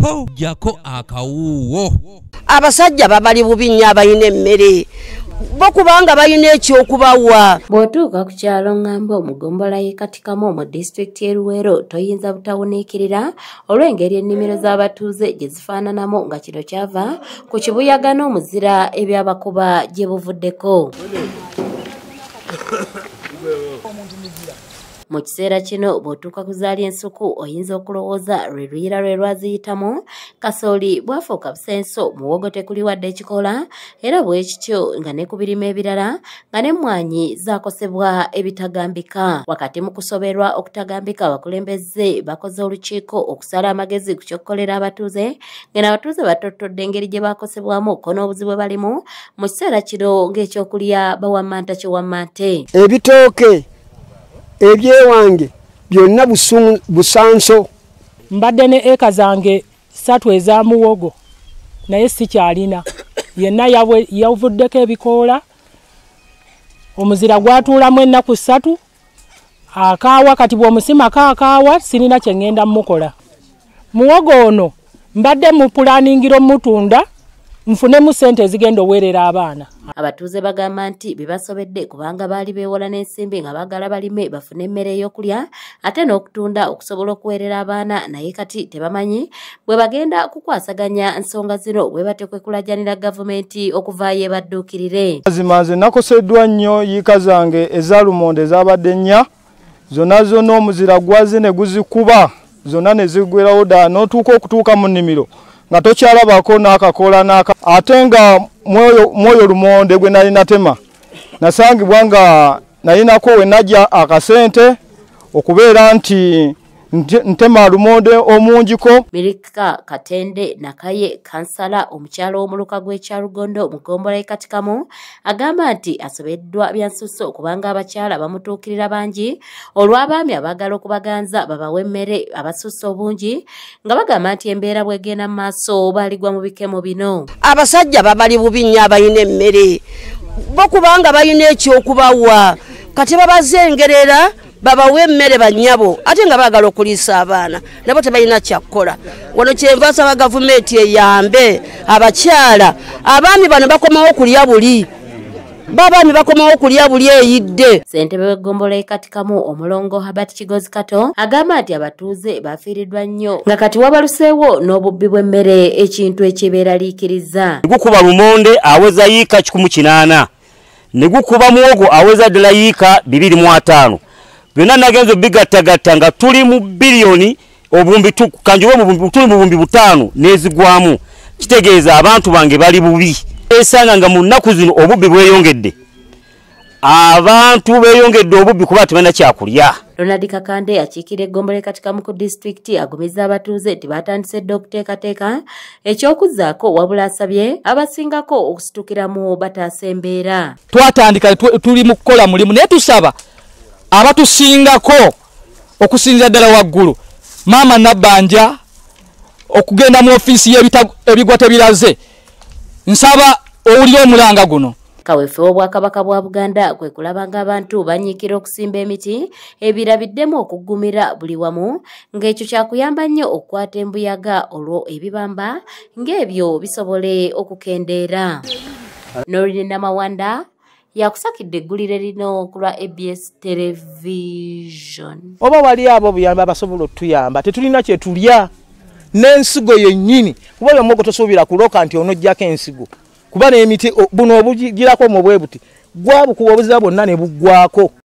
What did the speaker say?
po jako akawuwo abasajja babali bubi nnyo abalina emmere bokubanga balina ekyokubawa bw'otuuka ku kyalo ngamba omugombola yekatikamu mu disitulikiti eruwero toyinza butawuniikirira olw'engeri ennimiro z'abatuuze gye zifaananamu nga kino kyava ku kibuyaga n'omuzira ebyabakuba gye buvuddeko mu kiseera kino bw'otuuka kuzaala ensuku oyinza okulowooza lwe luyira lwe lwaziyitamu kasooli bwafuuka busenso muwogo tekuli wadde ekikola era bwe kityo nga ne ku birimu ebirala nga n'emmwanyi zaakosebwa ebitagambika wakati mu kusoberwa okutagambika abakulembeze bakoze olukiiko okusala amagezi ku kyokukolera abatuuze ng'eno abatuuze batottodde engeri gye baakosebwamu ko n'obuzi bwe balimu mu kiseera kino ng'ekyokulya bawammanta kyewammante ebitooke ebyewange byonna busanso mbadde ne eka zange satu eza muwogo naye sikyalina yenna yavuddeko ebikoola omuzira gwatuulamu ennaku ssatu akaawa kati bwomusima ka akaawa sirina kyeŋŋenda mukola muwogo ono mbadde mu pulaningiro mutunda nfunemu sente ezigenda oweerera abaana abatuuze bagamba nti bye basobedde kubanga baali beewola n'ensimbi nga baagala balime bafune emmere ey'okulya ate n'okutunda okusobola okuweerera abaana naye kati tebamanyi bwe bagenda kukwasaganya nsonga zino bwe batekwe kulajanira gavumenti okuvaayo ebadduukirire mazima nze nakoseddwa nnyo yiika zange eza lumonde ezaabadde nnya zonna zonna omuzira gwazi ne guzikuba zonna ne zigwerawo ddala n'otuuka okutuuka mu nnimiro nga tokyalabako n'akakola n'aka ate nga mwoyo lumonde gwe nali natema nasangibwa nga nalinako wenajja akasente okubeera nti ntema alumonde omunjiko Mirika katende nakaye kansala omukyalo omuluka gw'ekyalugondo mugombola ekatikamu agamba nti asobeddwa byansusso okubanga abakyala bamutuukirira bangi olw'abaami abaagala okubaganza babawe emmere abasusse obungi nga bagamba nti embeera bwegenda mu maaso baligwa mu bikemo bino abasajja babali bubi nnyo abalina emmere bokubanga balina ekyokubawa kati babazengerera babawe emmere banyabo ate nga baagala okuliisa abaana nabo tebalina kyakkola wano kyenva asaba gavumenti eyambe abakyala abaami bano bakomawo okulya buli baabaami bakomawo okulya buli eyidde ssentebe w'eggombolo ekatikamu omulongo habert kigozi kato agamba nti abatuuze bafiiriddwa nnyo nga kati wabaluseewo n'obubbi bw'emmere ekintu ekyebeeraliikiriza gukuba lumonde aweza yiika 18 ne gukuba muwogo aweza ddala yiika 25 byonna nagenze bigattagatta nga tuli mu biliyoni obumbi kanjiwe tuli mu bumbi butaano nezigwamu kitegeeza abantu bange bali bubi esanga nga mu nnaku zino obubbi bweyongedde abantu beeyongedde obubbi kuba tebana kyakulya ronald kakande akiikira eggombole katikamu ku disitulikiti agumiza abatuuze nti batandisedde okuteekateeka ekyokuzzaako wabula asabye abasingako okusitukiramu bataasa embeera twatandika tuli mu kukola mulimu naye tusaba abatusingako okusinzira ddala waggulu maama nabbanja okugenda mu ofiisi yebigwa tebiraze nsaba owulire omulanga guno kaweefe w'obwakabaka bwa buganda kwe kulaba ng'abantu banyiikira okusimba emiti ebirabiddemu okuggumira buli wamu ng'ekyo kyakuyamba nnyo okukwata embuyaga olwo ebibamba ng'ebyo bisobole okukendeera norinenamawanda yakusakidde eggulire lino okulwa abs television oba wali abo obuyambi abasobola otuyamba tetulina kyetulya n'ensigo yennyini kuba yo mogo tosuubira kuloka nti onojjako ensigo kuba n'emiti buno obugirako mu bwe buti gwabukuba obuzira bwonna ne buggwako